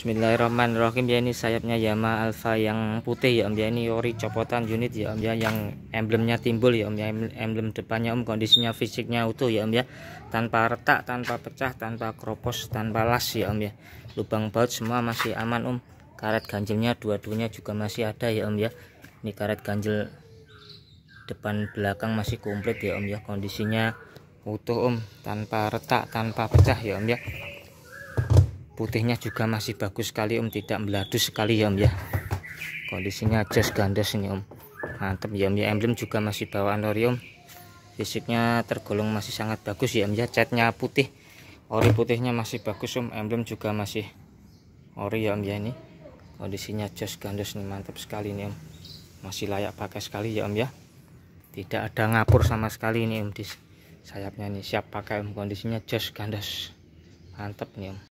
Bismillahirrahmanirrahim ya ini sayapnya Yamaha Alpha yang putih ya Om ya ini ori copotan unit ya Om ya yang emblemnya timbul ya Om ya emblem depannya Om kondisinya fisiknya utuh ya Om ya tanpa retak tanpa pecah tanpa kropos tanpa las ya Om ya lubang baut semua masih aman Om karet ganjilnya dua-duanya juga masih ada ya Om ya ini karet ganjil depan belakang masih komplit ya Om ya kondisinya utuh Om tanpa retak tanpa pecah ya Om ya putihnya juga masih bagus sekali om tidak meladus sekali ya om ya kondisinya jas gandos ini om mantep ya om ya emblem juga masih bawaan ori om fisiknya tergolong masih sangat bagus ya om ya catnya putih ori putihnya masih bagus om emblem juga masih ori ya om ya ini kondisinya jas gandos nih mantep sekali nih om masih layak pakai sekali ya om ya tidak ada ngapur sama sekali nih om di sayapnya nih siap pakai om kondisinya jas gandos mantep nih om